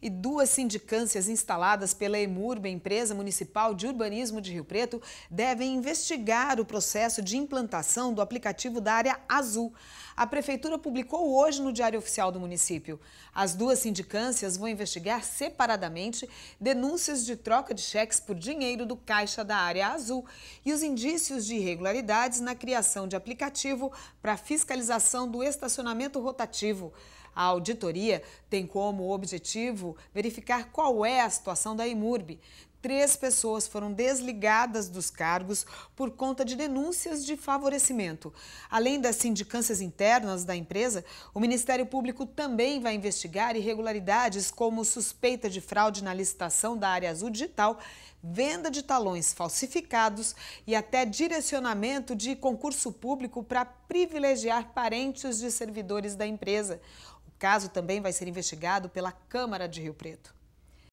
E duas sindicâncias instaladas pela EMURB, empresa municipal de urbanismo de Rio Preto, devem investigar o processo de implantação do aplicativo da área azul. A prefeitura publicou hoje no Diário Oficial do município. As duas sindicâncias vão investigar separadamente denúncias de troca de cheques por dinheiro do caixa da área azul e os indícios de irregularidades na criação de aplicativo para fiscalização do estacionamento rotativo. A auditoria tem como objetivo verificar qual é a situação da Imurb. Três pessoas foram desligadas dos cargos por conta de denúncias de favorecimento. Além das sindicâncias internas da empresa, o Ministério Público também vai investigar irregularidades como suspeita de fraude na licitação da área azul digital, venda de talões falsificados e até direcionamento de concurso público para privilegiar parentes de servidores da empresa caso também vai ser investigado pela Câmara de Rio Preto.